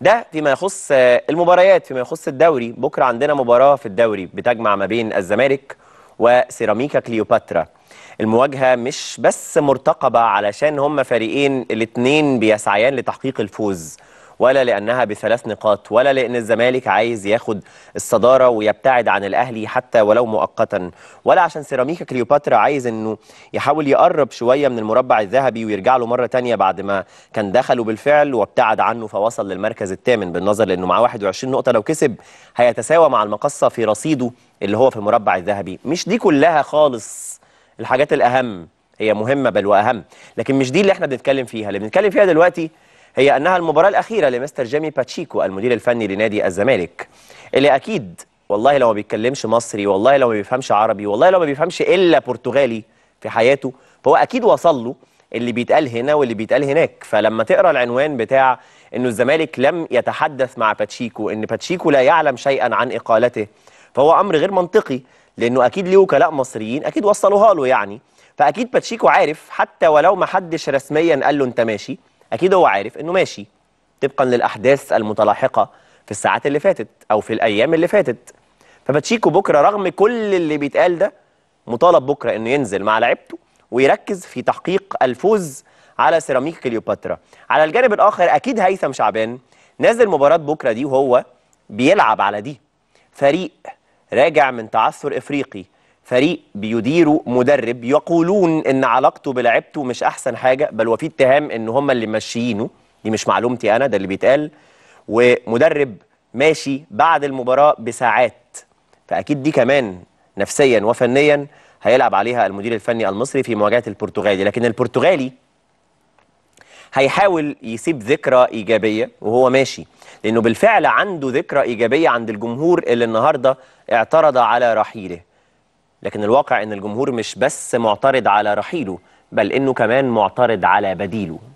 ده فيما يخص آه، المباريات فيما يخص الدوري بكرة عندنا مباراة في الدوري بتجمع ما بين الزمالك وسيراميكا كليوباترا المواجهة مش بس مرتقبة علشان هما فريقين الاتنين بيسعيان لتحقيق الفوز ولا لأنها بثلاث نقاط ولا لأن الزمالك عايز ياخد الصدارة ويبتعد عن الأهلي حتى ولو مؤقتا ولا عشان سيراميكا كليوباترا عايز أنه يحاول يقرب شوية من المربع الذهبي ويرجع له مرة ثانيه بعد ما كان دخله بالفعل وابتعد عنه فوصل للمركز الثامن بالنظر لأنه معاه 21 نقطة لو كسب هيتساوى مع المقصة في رصيده اللي هو في المربع الذهبي مش دي كلها خالص الحاجات الأهم هي مهمة بل وأهم لكن مش دي اللي احنا بنتكلم فيها اللي بنتكلم فيها دلوقتي هي أنها المباراة الأخيرة لمستر جيمي باتشيكو المدير الفني لنادي الزمالك اللي أكيد والله لو ما بيتكلمش مصري والله لو ما بيفهمش عربي والله لو ما بيفهمش إلا برتغالي في حياته فهو أكيد وصل له اللي بيتقال هنا واللي بيتقال هناك فلما تقرا العنوان بتاع انه الزمالك لم يتحدث مع باتشيكو ان باتشيكو لا يعلم شيئا عن اقالته فهو امر غير منطقي لانه اكيد ليه وكلاء مصريين اكيد وصلوها له يعني فاكيد باتشيكو عارف حتى ولو ما حدش رسميا قال له انت ماشي اكيد هو عارف انه ماشي طبقا للاحداث المتلاحقه في الساعات اللي فاتت او في الايام اللي فاتت فباتشيكو بكره رغم كل اللي بيتقال ده مطالب بكره انه ينزل مع لعيبته ويركز في تحقيق الفوز على سيراميك كليوباترا على الجانب الاخر اكيد هيثم شعبان نازل مباراه بكره دي وهو بيلعب على دي فريق راجع من تعثر افريقي فريق بيديره مدرب يقولون ان علاقته بلعبته مش احسن حاجه بل وفي اتهام ان هم اللي ماشيينه دي مش معلومتي انا ده اللي بيتقال ومدرب ماشي بعد المباراه بساعات فاكيد دي كمان نفسيا وفنيا هيلعب عليها المدير الفني المصري في مواجهه البرتغالي لكن البرتغالي هيحاول يسيب ذكرى ايجابيه وهو ماشي لانه بالفعل عنده ذكرى ايجابيه عند الجمهور اللي النهارده اعترض على رحيله لكن الواقع ان الجمهور مش بس معترض على رحيله بل انه كمان معترض على بديله